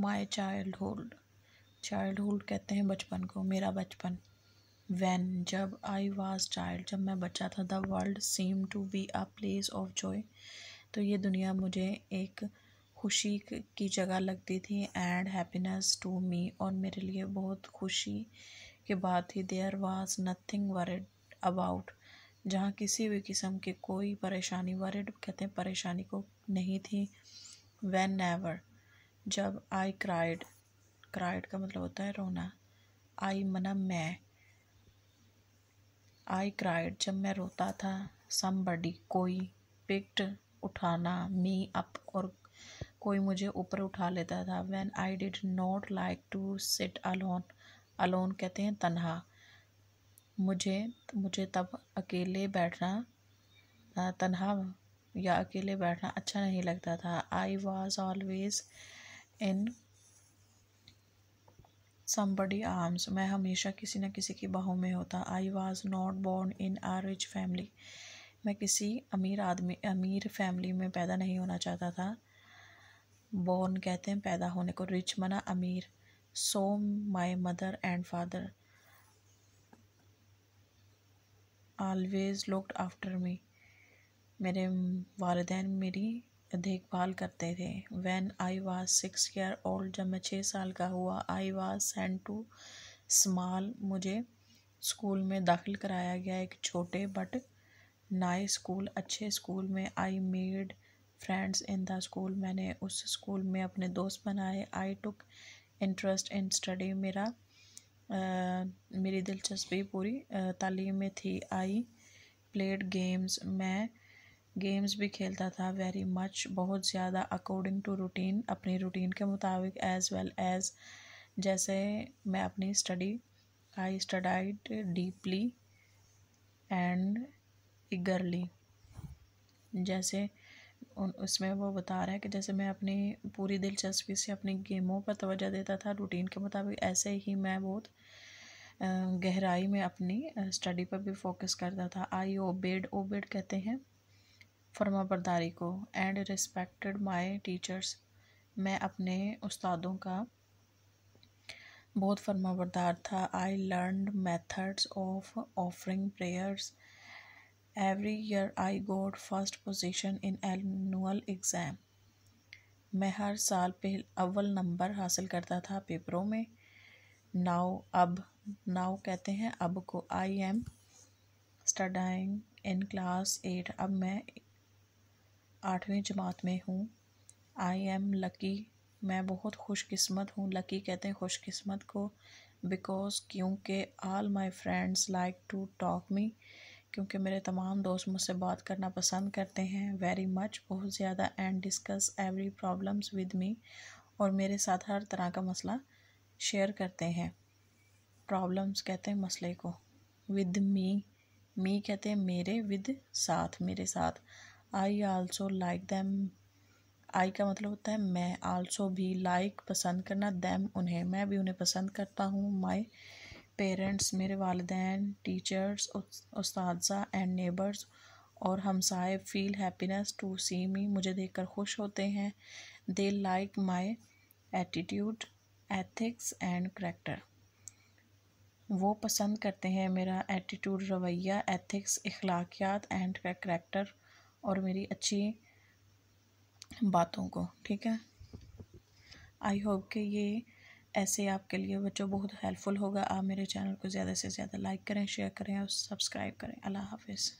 माई childhood childhood कहते हैं बचपन को मेरा बचपन वैन जब आई वाज चाइल्ड जब मैं बच्चा था the world seem to be a place of joy तो ये दुनिया मुझे एक खुशी की जगह लगती थी एंड हैप्पीनेस टू मी और मेरे लिए बहुत खुशी की बात थी there was nothing worried about जहाँ किसी भी किस्म की कोई परेशानी वरिड कहते हैं परेशानी को नहीं थी वैन एवर जब आई क्राइड क्राइड का मतलब होता है रोना आई मना मैं आई क्राइड जब मैं रोता था सम बडी कोई पिक्ट उठाना मी अप और कोई मुझे ऊपर उठा लेता था when I did not like to sit alone alone कहते हैं तनहा मुझे मुझे तब अकेले बैठना तनहा या अकेले बैठना अच्छा नहीं लगता था I was always in somebody arms मैं हमेशा किसी न किसी की बाहों में होता I was not born in a rich family मैं किसी अमीर आदमी अमीर फैमिली में पैदा नहीं होना चाहता था बॉर्न कहते हैं पैदा होने को रिच मना अमीर so my mother and father always looked after me मेरे वालदे मेरी देखभाल करते थे when I was six year old जब मैं छः साल का हुआ I was send to small मुझे स्कूल में दाखिल कराया गया एक छोटे बट नाइस स्कूल अच्छे स्कूल में I made friends in the school मैंने उस स्कूल में अपने दोस्त बनाए आई टुक इंटरेस्ट इन स्टडी मेरा आ, मेरी दिलचस्पी पूरी तालीम में थी आई प्लेड गेम्स मैं गेम्स भी खेलता था वेरी मच बहुत ज़्यादा अकॉर्डिंग टू रूटीन अपनी रूटीन के मुताबिक एज़ वेल एज़ जैसे मैं अपनी study I studied deeply and eagerly जैसे उन उसमें वो बता रहा है कि जैसे मैं अपनी पूरी दिलचस्पी से अपनी गेमों पर तोज्जो देता था रूटीन के मुताबिक ऐसे ही मैं बहुत गहराई में अपनी स्टडी पर भी फोकस करता था आई ओबेड ओबेड कहते हैं फर्मा बरदारी को एंड रिस्पेक्टेड माई टीचर्स मैं अपने उस्तादों का बहुत फर्मा बरदार था I learn methods of offering prayers every year I got first position in annual exam मैं हर साल पे अव्वल नंबर हासिल करता था पेपरों में नाउ अब नाउ कहते हैं अब को I am studying in class eight अब मैं आठवीं जमात में हूँ आई एम लकी मैं बहुत खुशकस्मत हूँ लकी कहते हैं खुशकस्मत को बिकॉज़ क्योंकि all my friends like to talk me क्योंकि मेरे तमाम दोस्त मुझसे बात करना पसंद करते हैं वेरी मच बहुत ज़्यादा and discuss every problems with me और मेरे साथ हर तरह का मसला शेयर करते हैं प्रॉब्लम्स कहते हैं मसले को विद मी मी कहते हैं मेरे विद साथ मेरे साथ I also like them I का मतलब होता है मैं आल्सो भी लाइक like, पसंद करना दैम उन्हें मैं भी उन्हें पसंद करता हूँ माई पेरेंट्स मेरे वालदेन टीचर्स उस एंड नेबर्स और हमसाए feel happiness to see me मुझे देखकर खुश होते हैं they like my attitude ethics and character वो पसंद करते हैं मेरा एटीट्यूड रवैया एथिक्स अखलाकियात एंड करेक्टर और मेरी अच्छी बातों को ठीक है आई होप कि ये ऐसे आपके लिए बच्चों बहुत हेल्पफुल होगा आप मेरे चैनल को ज़्यादा से ज़्यादा लाइक करें शेयर करें और सब्सक्राइब करें अल्लाह हाफिज़